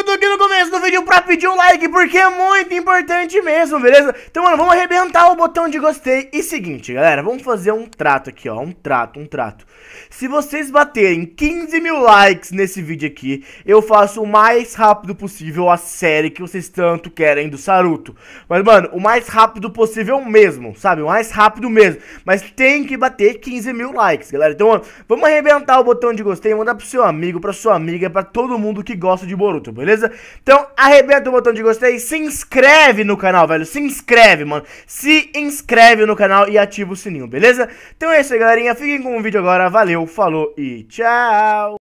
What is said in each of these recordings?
eu tô aqui no começo do vídeo pra pedir um like, porque é muito importante mesmo, beleza? Então, mano, vamos arrebentar o botão de gostei. E seguinte, galera, vamos fazer um trato aqui, ó, um trato, um trato. Se vocês baterem 15 mil likes nesse vídeo aqui, eu faço o mais rápido possível a série que vocês tanto querem do Saruto. Mas, mano, o mais rápido possível mesmo, sabe? O mais rápido mesmo. Mas tem que bater 15 mil likes, galera. Então, mano, vamos arrebentar o botão de gostei, mandar pro seu amigo, pra sua amiga, pra todo mundo que gosta de Boruto, beleza? beleza? Então, arrebenta o botão de gostei, se inscreve no canal, velho. Se inscreve, mano. Se inscreve no canal e ativa o sininho, beleza? Então é isso aí, galerinha. Fiquem com o vídeo agora. Valeu, falou e tchau!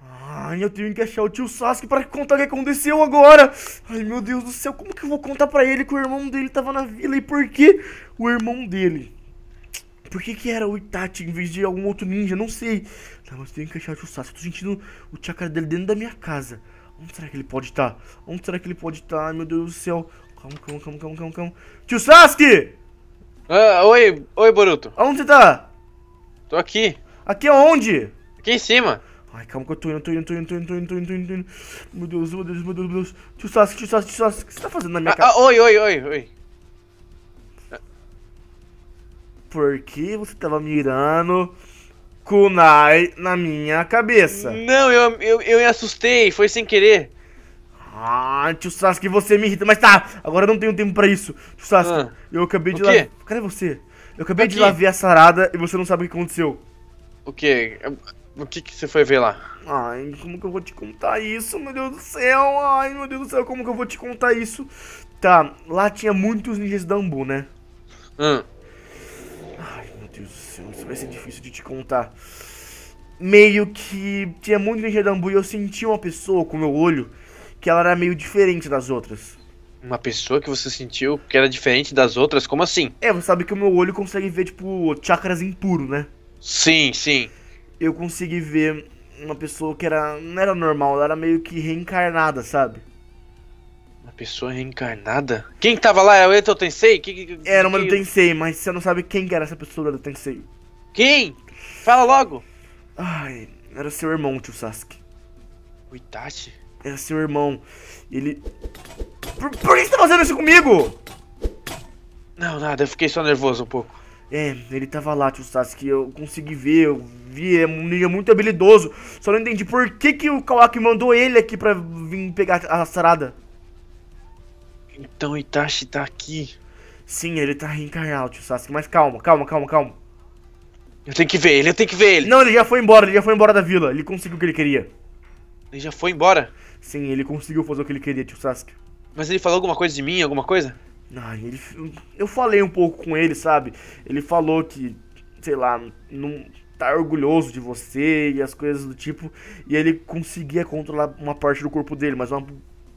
Ai, eu tenho que achar o tio Sasuke pra contar o que aconteceu agora. Ai, meu Deus do céu, como que eu vou contar pra ele que o irmão dele tava na vila e por que o irmão dele por que, que era o Itachi em vez de algum outro ninja? Não sei. Tá, mas tem que achar o Sasuke. Tô sentindo o chakra dele dentro da minha casa. Onde será que ele pode estar? Tá? Onde será que ele pode estar? Tá? Ai, meu Deus do céu. Calma, calma, calma, calma, calma, calma. Tio Sasuke! Ah, oi, oi, Boruto. Onde você tá? Tô aqui. Aqui aonde? Aqui em cima. Ai, calma que eu tô indo, tô indo, tô indo, tô indo, tô indo, tô indo, tô indo, tô indo. Meu Deus, meu Deus, meu Deus, meu Deus. Tio Sasuke, tio Sasuke, tio Sasuke, o que você tá fazendo na minha ah, casa? Ah, oi, oi, oi, oi. porque você tava mirando kunai na minha cabeça. Não, eu, eu, eu me assustei, foi sem querer. Ah, tio Sasuke, você me irrita. Mas tá, agora eu não tenho tempo pra isso. Tio Sasuke, ah, eu acabei de... Lá... Cadê você? Eu acabei Aqui. de lá ver a sarada e você não sabe o que aconteceu. O quê? O que, que você foi ver lá? Ai, como que eu vou te contar isso, meu Deus do céu? Ai, meu Deus do céu, como que eu vou te contar isso? Tá, lá tinha muitos ninjas da Ambu, né? Hum. Deus do céu, isso vai ser difícil de te contar. Meio que tinha muito em Redambu e eu senti uma pessoa com meu olho que ela era meio diferente das outras. Uma pessoa que você sentiu que era diferente das outras? Como assim? É, você sabe que o meu olho consegue ver, tipo, chakras impuro, né? Sim, sim. Eu consegui ver uma pessoa que era não era normal, ela era meio que reencarnada, sabe? pessoa reencarnada? Quem tava lá? é o Eto Tensei? Que, que, era uma do Tensei, mas você não sabe quem era essa pessoa do Tensei. Quem? Fala logo! Ai, era seu irmão, tio Sasuke. O Itachi? Era seu irmão. Ele. Por, por que você tá fazendo isso comigo? Não, nada, eu fiquei só nervoso um pouco. É, ele tava lá, tio Sasuke, eu consegui ver, eu vi, é um ninja muito habilidoso. Só não entendi por que, que o Kawaki mandou ele aqui pra vir pegar a sarada. Então Itachi tá aqui. Sim, ele tá reencarnado, Sasuke. Mas calma, calma, calma, calma. Eu tenho que ver ele, eu tenho que ver ele. Não, ele já foi embora, ele já foi embora da vila. Ele conseguiu o que ele queria. Ele já foi embora? Sim, ele conseguiu fazer o que ele queria, tio Sasuke. Mas ele falou alguma coisa de mim, alguma coisa? Não. ele, eu falei um pouco com ele, sabe? Ele falou que, sei lá, não tá orgulhoso de você e as coisas do tipo. E ele conseguia controlar uma parte do corpo dele, mas uma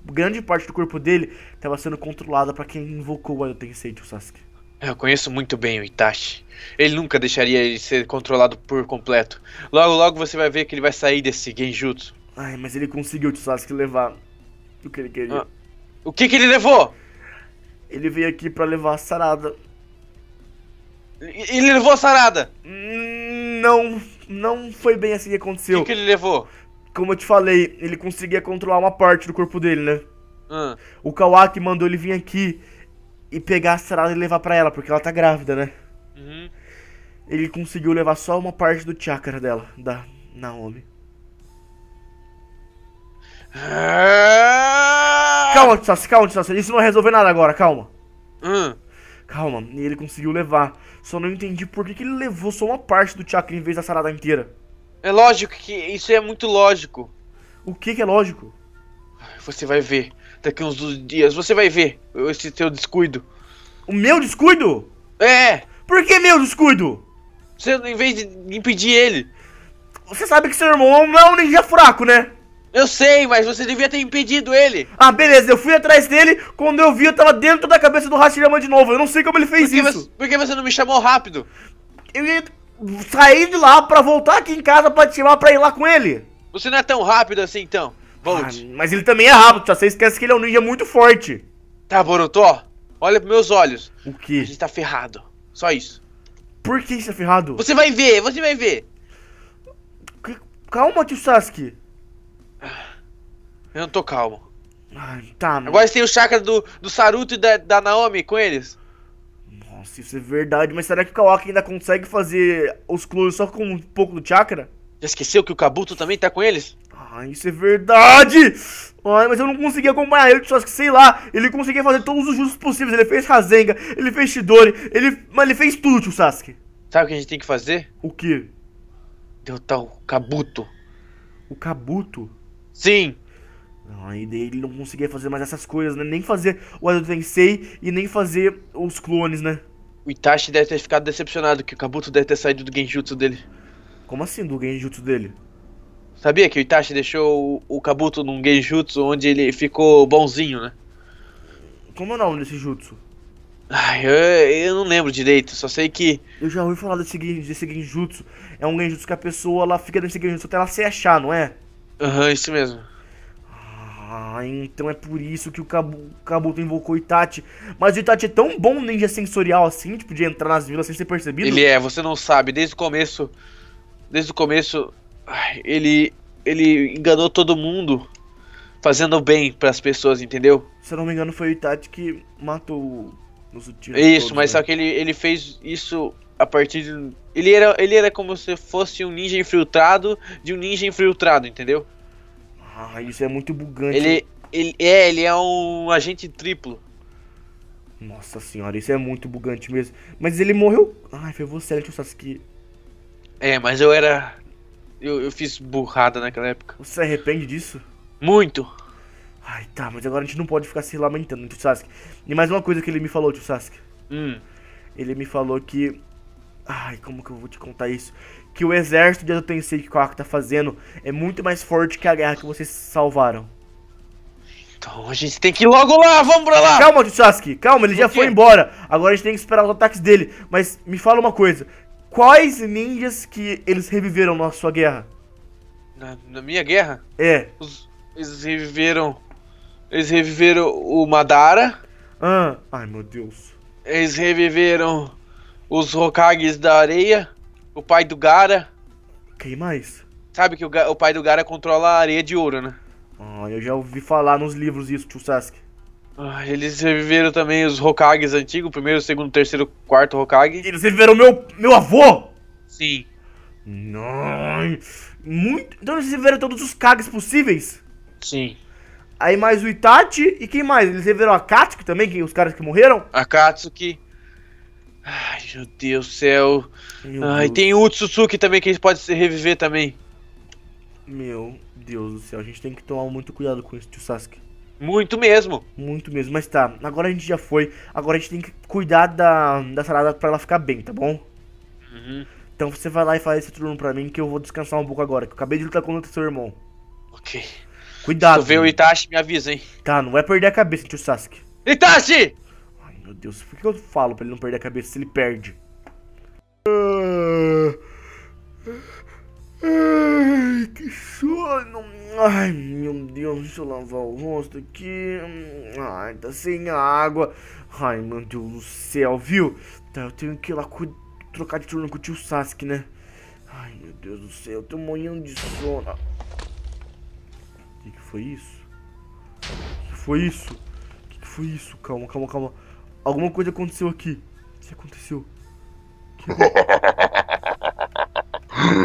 grande parte do corpo dele estava sendo controlada para quem invocou o Tensei o Sasuke. Eu conheço muito bem o Itachi. Ele nunca deixaria ele ser controlado por completo. Logo, logo você vai ver que ele vai sair desse genjutsu. Ai, mas ele conseguiu o Sasuke levar o que ele queria. Ah, o que que ele levou? Ele veio aqui para levar a Sarada. Ele levou a Sarada? Hum, não, não foi bem assim que aconteceu. O que, que ele levou? como eu te falei, ele conseguia controlar uma parte do corpo dele, né? Ah. O Kawaki mandou ele vir aqui e pegar a Sarada e levar para ela, porque ela tá grávida, né? Uhum. Ele conseguiu levar só uma parte do chakra dela, da Naomi. Ah! Calma, Tsassi, calma, Tsassi. Isso não vai resolver nada agora, calma. Uhum. Calma, e ele conseguiu levar. Só não entendi por que, que ele levou só uma parte do chakra em vez da sarada inteira. É lógico que isso é muito lógico. O que, que é lógico? Você vai ver. Daqui uns dois dias você vai ver esse teu descuido. O meu descuido? É. Por que meu descuido? Você, em vez de impedir ele. Você sabe que seu irmão não é um ninja fraco, né? Eu sei, mas você devia ter impedido ele. Ah, beleza, eu fui atrás dele, quando eu vi eu tava dentro da cabeça do Hashirama de novo. Eu não sei como ele fez por isso. Você, por que você não me chamou rápido? Eu ia sair de lá pra voltar aqui em casa pra te chamar pra ir lá com ele. Você não é tão rápido assim então. Volte. Ah, mas ele também é rápido, tá? Você esquece que ele é um ninja muito forte. Tá, Boruto Olha pros meus olhos. O quê? A gente tá ferrado. Só isso. Por que isso tá é ferrado? Você vai ver, você vai ver. Calma, tio Sasuke. Eu não tô calmo. Ah, tá, Agora tem o chakra do, do Saruto e da, da Naomi com eles. Nossa, isso é verdade. Mas será que o Kawaki ainda consegue fazer os clones só com um pouco do chakra? Já esqueceu que o Kabuto também tá com eles? Ah, isso é verdade! Ai, mas eu não consegui acompanhar ele, só que sei lá, ele conseguia fazer todos os jutsus possíveis. Ele fez Rasenga, ele fez Shidori, ele. Mas ele fez tudo, tio Sasuke. Sabe o que a gente tem que fazer? O quê? Derrotar o Kabuto. O Kabuto? Sim! Ai, ah, ele não conseguia fazer mais essas coisas, né? Nem fazer o Ado Tensei e nem fazer os clones, né? O Itachi deve ter ficado decepcionado que o Kabuto deve ter saído do genjutsu dele. Como assim do genjutsu dele? Sabia que o Itachi deixou o Kabuto num genjutsu onde ele ficou bonzinho, né? Como é o nome desse jutsu? Ai, eu, eu não lembro direito, só sei que. Eu já ouvi falar desse, desse genjutsu. É um genjutsu que a pessoa ela fica nesse genjutsu até ela se achar, não é? Aham, uhum, isso mesmo. Ah, então é por isso que o Kabuto invocou o Itachi. Mas o Itachi é tão bom ninja sensorial assim, tipo, de entrar nas vilas sem ser percebido. Ele é, você não sabe, desde o começo. Desde o começo, ele. ele enganou todo mundo. Fazendo bem para as pessoas, entendeu? Se eu não me engano, foi o Itachi que matou o isso, mas né? só que ele, ele fez isso a partir de. Ele era, ele era como se fosse um ninja infiltrado de um ninja infiltrado, entendeu? Ah, isso é muito bugante. Ele, ele, é, ele é um agente triplo. Nossa senhora, isso é muito bugante mesmo. Mas ele morreu. Ai, foi você, Tio Sasuke. É, mas eu era. Eu, eu fiz burrada naquela época. Você se arrepende disso? Muito! Ai, tá, mas agora a gente não pode ficar se lamentando, tio Sasuke. E mais uma coisa que ele me falou, tio Sasuke. Hum. Ele me falou que. Ai, como que eu vou te contar isso? que o exército de Tensei que Kaku tá fazendo é muito mais forte que a guerra que vocês salvaram. Então a gente tem que ir logo lá, vamos pra lá! Calma, Tsutsuki, calma, ele já foi embora. Agora a gente tem que esperar os ataques dele. Mas me fala uma coisa, quais ninjas que eles reviveram na sua guerra? Na, na minha guerra? É. Os, eles reviveram... Eles reviveram o Madara. Ah, ai meu Deus. Eles reviveram os Hokages da areia o pai do Gara. Quem mais? Sabe que o, o pai do Gara controla a areia de ouro, né? Ah, eu já ouvi falar nos livros isso, tio Sasuke. Ah, eles reviveram também os Hokages antigos, primeiro, segundo, terceiro, quarto Hokage. Eles reviveram meu, meu avô? Sim. Não. Muito. Então eles reviveram todos os Kages possíveis? Sim. Aí mais o Itachi e quem mais? Eles reviveram a Katsuki também, os caras que morreram? A Katsuki. Ai, meu Deus do céu. Meu Ai, Deus. tem o Utsutsuki também que eles podem se reviver também. Meu Deus do céu, a gente tem que tomar muito cuidado com isso, tio Sasuke. Muito mesmo. Muito mesmo, mas tá, agora a gente já foi. Agora a gente tem que cuidar da, da salada pra ela ficar bem, tá bom? Uhum. Então você vai lá e faz esse turno pra mim que eu vou descansar um pouco agora, que eu acabei de lutar contra o seu irmão. Ok. Cuidado. Se eu ver o Itachi, me avisa, hein? Tá, não vai perder a cabeça, tio Sasuke. Itachi! Meu Deus, por que eu falo pra ele não perder a cabeça se ele perde? Ai, que sono! Ai, meu Deus, deixa eu lavar o rosto aqui. Ai, tá sem água. Ai, meu Deus do céu, viu? Tá, eu tenho que ir lá trocar de turno com o tio Sasuke, né? Ai, meu Deus do céu, eu tô morrendo de sono. O que, que foi isso? O que foi isso? O que, que foi isso? Calma, calma, calma. Alguma coisa aconteceu aqui. O que aconteceu?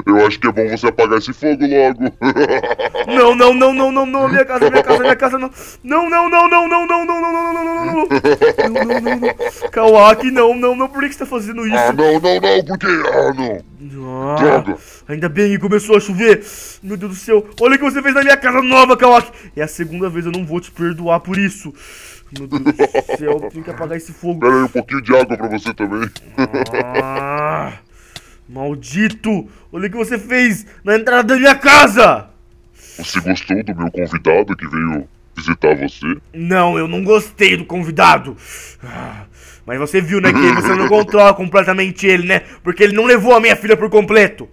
Eu acho que é bom você apagar esse fogo logo. Não, não, não, não, não, não, minha casa, minha casa, minha casa, não. Não, não, não, não, não, não, não, não, não, não, não, não, não. Não, não, não, não. não, não, não, não, por que você tá fazendo isso? Ah, não, não, não, por quê? Ah, não. não, Droga. Ainda bem que começou a chover. Meu Deus do céu, olha o que você fez na minha casa nova, Kawaki. É a segunda vez, eu não vou te perdoar por isso. Tipo, meu Deus do céu, tem que apagar esse fogo. Pera aí, um pouquinho de água pra você também. Ah, maldito! Olha o que você fez na entrada da minha casa! Você gostou do meu convidado que veio visitar você? Não, eu não gostei do convidado. Ah, mas você viu, né, que você não controla completamente ele, né? Porque ele não levou a minha filha por completo.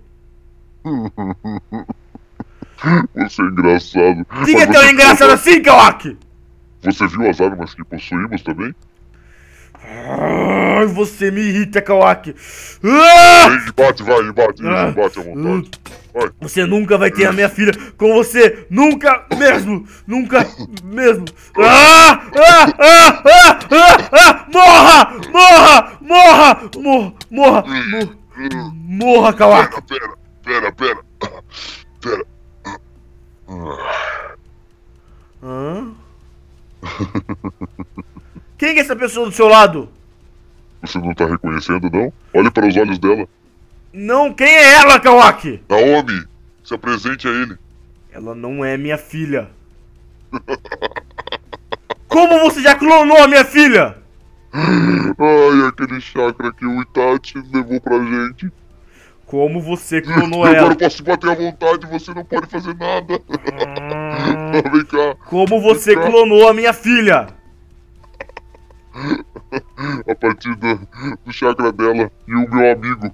Você é engraçado. é tão engraçado assim, Kawaki! Você viu as armas que possuímos também? Ai, você me irrita, Kawaki. Ah! Vem, bate, vai, bate, ah! bate à vontade. Vai. Você nunca vai ter a minha filha com você. Nunca mesmo. Nunca mesmo. Ah! Ah! Ah! Ah! ah, ah! Morra! Morra! Morra! Morra! Morra! Morra, morra Kawaki. Pera, pera, pera, pera. Pera. Ah. Quem é essa pessoa do seu lado? Você não tá reconhecendo, não? Olhe para os olhos dela. Não, quem é ela, Kawaki? Naomi, se apresente a ele. Ela não é minha filha. Como você já clonou a minha filha? Ai, aquele chakra que o Itachi levou pra gente. Como você clonou ela? Agora eu posso bater à vontade, você não pode fazer nada. Hum. Vem cá. Como você cá. clonou a minha filha? A partir do, do, chakra dela e o meu amigo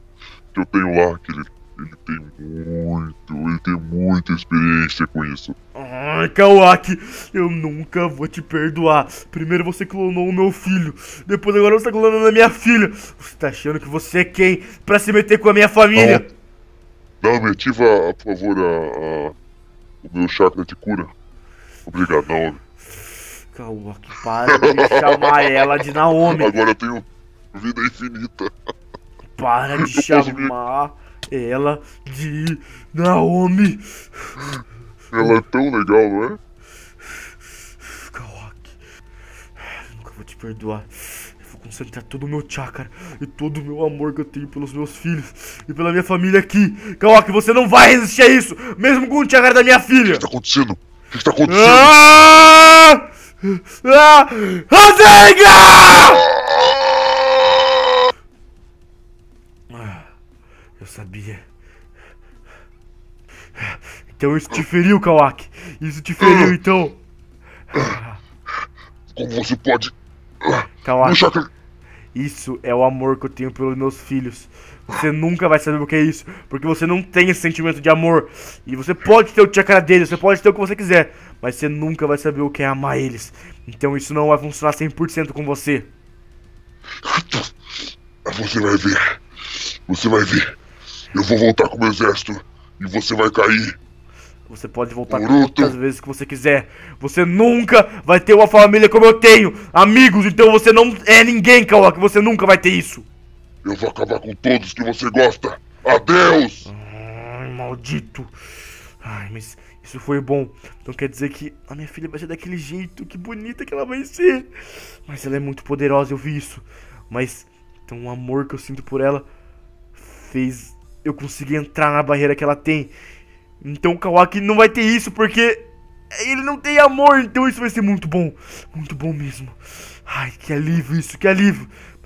que eu tenho lá, que ele, ele tem muito, ele tem muita experiência com isso. Ai, Kawaki, eu nunca vou te perdoar. Primeiro você clonou o meu filho, depois agora você tá clonando a minha filha. Você tá achando que você é quem pra se meter com a minha família? Não, Não me ativa, por favor, a... a... O meu chakra te cura. Obrigado, Naomi. Calma, que para de chamar ela de Naomi. Agora eu tenho vida infinita. Para de chamar ela de Naomi. Ela é tão legal, não é? Kawaki, nunca vou te perdoar vou concentrar todo o meu chakra e todo o meu amor que eu tenho pelos meus filhos e pela minha família aqui. Kawaki, você não vai resistir a isso, mesmo com o chakra da minha filha. O que está acontecendo? O que está acontecendo? Ah! Ah! Rasenga! Ah! ah, eu sabia. Então isso te feriu, Kawaki. Isso te feriu, ah. então. Como você pode isso é o amor que eu tenho pelos meus filhos. Você nunca vai saber o que é isso, porque você não tem esse sentimento de amor. E você pode ter o chakra deles, você pode ter o que você quiser, mas você nunca vai saber o que é amar eles. Então isso não vai funcionar 100% com você. Você vai ver. Você vai ver. Eu vou voltar com o meu exército e você vai cair você pode voltar quantas vezes que você quiser. Você nunca vai ter uma família como eu tenho. Amigos, então você não é ninguém, Kawak. Você nunca vai ter isso. Eu vou acabar com todos que você gosta. Adeus! Ai, maldito. Ai, mas isso foi bom. Então quer dizer que a minha filha vai ser daquele jeito. Que bonita que ela vai ser. Mas ela é muito poderosa, eu vi isso. Mas então o amor que eu sinto por ela fez eu conseguir entrar na barreira que ela tem então o Kawaki não vai ter isso, porque ele não tem amor, então isso vai ser muito bom. Muito bom mesmo. Ai, que alívio isso, que alívio.